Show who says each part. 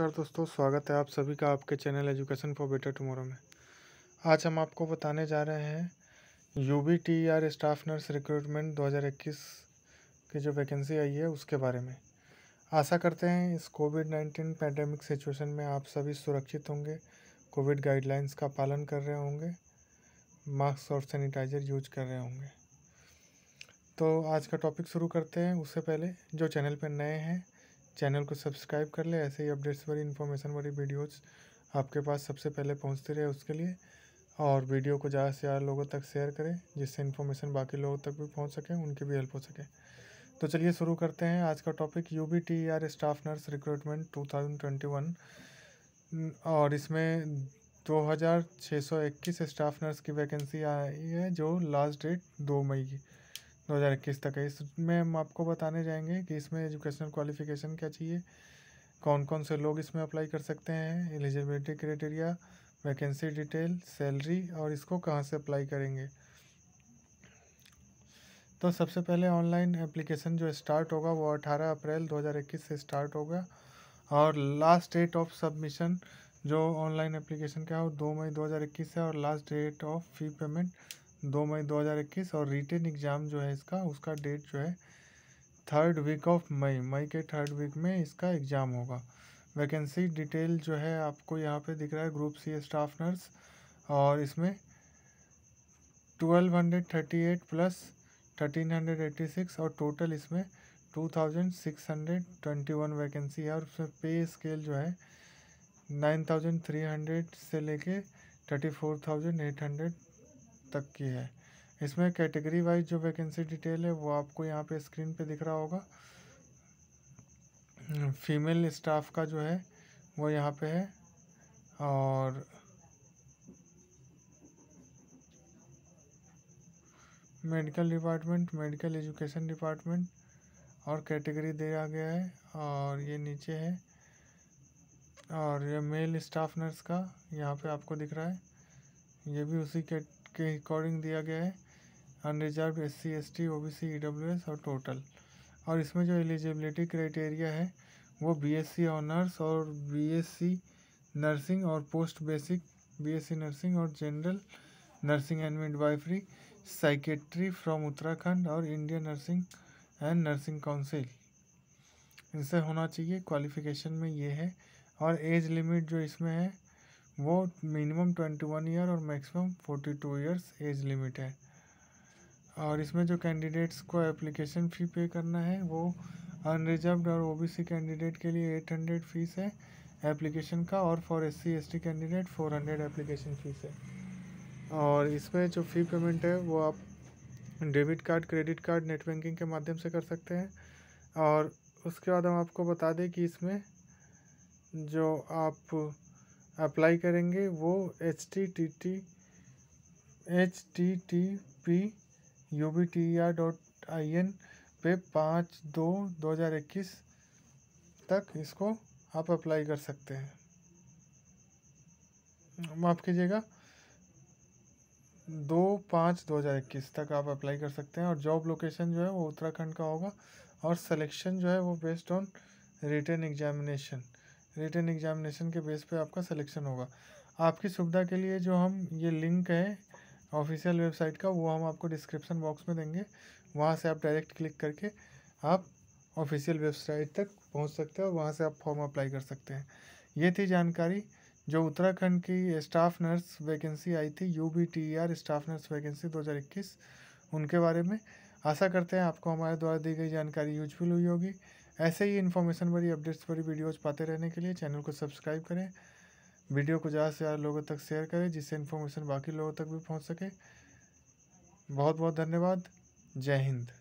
Speaker 1: नमस्कार दोस्तों स्वागत है आप सभी का आपके channel education for better tomorrow में आज हम आपको बताने जा रहे हैं U B T R staff nurse recruitment 2021 की जो वैकेंसी आई है उसके बारे में आशा करते हैं इस कोविड 19 पैंडेमिक सिचुएशन में आप सभी सुरक्षित होंगे कोविड गाइडलाइंस का पालन कर रहे होंगे मास्क और सैनिटाइज़र यूज कर रहे होंगे तो आज का टॉपिक शुरू करते हैं उससे पहले जो चैनल पर नए हैं चैनल को सब्सक्राइब कर ले ऐसे ही अपडेट्स वाली इन्फॉर्मेशन वाली वीडियोज़ आपके पास सबसे पहले पहुँचती रहे उसके लिए और वीडियो को ज़्यादा से ज़्यादा लोगों तक शेयर करें जिससे इन्फॉर्मेशन बाकी लोगों तक भी पहुँच सके उनकी भी हेल्प हो सके तो चलिए शुरू करते हैं आज का topic U B T R staff nurse recruitment two और इसमें दो स्टाफ नर्स की वैकेंसी आई है जो लास्ट डेट दो मई की दो हज़ार इक्कीस तक है इसमें हम आपको बताने जाएंगे कि इसमें एजुकेशनल क्वालिफिकेशन क्या चाहिए कौन कौन से लोग इसमें अप्लाई कर सकते हैं eligibility criteria vacancy detail salary और इसको कहाँ से अप्लाई करेंगे तो सबसे पहले ऑनलाइन एप्लीकेशन जो स्टार्ट होगा वो अठारह अप्रैल इक्कीस से स्टार्ट होगा और लास्ट डेट ऑफ सबमिशन जो ऑनलाइन एप्लीकेशन का है वो दो मई 2021 है और last date of fee payment दो मई 2021 और रिटर्न एग्ज़ाम जो है इसका उसका डेट जो है थर्ड वीक ऑफ मई मई के थर्ड वीक में इसका एग्ज़ाम होगा वैकेंसी डिटेल जो है आपको यहाँ पे दिख रहा है ग्रुप सी स्टाफ नर्स और इसमें twelve hundred thirty eight plus thirteen hundred eighty six और टोटल इसमें two thousand six hundred twenty one vacancy है और उसमें पे स्केल जो है नाइन थाउजेंड थ्री हंड्रेड से लेके thirty four thousand eight hundred तक की है इसमें कैटेगरी वाइज जो वैकेंसी डिटेल है वो आपको यहाँ पे स्क्रीन पे दिख रहा होगा फीमेल स्टाफ का जो है वो यहाँ पे है और medical department medical education department और कैटेगरी दिया गया है और ये नीचे है और ये मेल स्टाफ नर्स का यहाँ पे आपको दिख रहा है ये भी उसी के के अकॉर्डिंग दिया गया है unreserved S C S T O B C E W S और टोटल और इसमें जो एलिजिबिलिटी क्राइटेरिया है वो बी एस सी ऑनर्स और बी एस सी नर्सिंग और post basic B S C nursing और general nursing and midwifery psychiatry from Uttarakhand और Indian nursing and nursing council इनसे होना चाहिए क्वालिफिकेशन में ये है और एज लिमिट जो इसमें है वो मिनिमम ट्वेंटी वन ईयर और maximum forty two years age limit है और इसमें जो कैंडिडेट्स को एप्लीकेशन फ़ी पे करना है वो अनरिजर्व और ओबीसी कैंडिडेट के लिए एट हंड्रेड फीस है एप्लीकेशन का और for S C S T candidate four hundred application fees है और इसमें जो फ़ी पेमेंट है वो आप debit card credit card net banking के माध्यम से कर सकते हैं और उसके बाद हम आपको बता दें कि इसमें जो आप अप्लाई करेंगे वो H T T T H T T P U B T R dot I N पे पाँच दो दो हज़ार इक्कीस तक इसको आप अप्लाई कर सकते हैं माफ़ कीजिएगा दो पाँच दो हज़ार इक्कीस तक आप अप्लाई कर सकते हैं और जॉब लोकेशन जो है वो उत्तराखंड का होगा और सिलेक्शन जो है वो based on written examination written examination के बेस पे आपका सिलेक्शन होगा आपकी सुविधा के लिए जो हम ये लिंक है ऑफिशियल वेबसाइट का वो हम आपको डिस्क्रिप्शन बॉक्स में देंगे वहाँ से आप डायरेक्ट क्लिक करके आप ऑफिशियल वेबसाइट तक पहुँच सकते हो वहाँ से आप फॉर्म अप्लाई कर सकते हैं ये थी जानकारी जो उत्तराखंड की स्टाफ नर्स वैकेंसी आई थी U B T R staff nurse vacancy 2021 उनके बारे में आशा करते हैं आपको हमारे द्वारा दी गई जानकारी यूजफुल हुई होगी ऐसे ही इन्फॉर्मेशन भरी अपडेट्स भरी वीडियोज पाते रहने के लिए चैनल को सब्सक्राइब करें वीडियो को ज़्यादा से ज़्यादा लोगों तक शेयर करें जिससे इन्फॉर्मेशन बाकी लोगों तक भी पहुँच सके बहुत बहुत धन्यवाद जय हिंद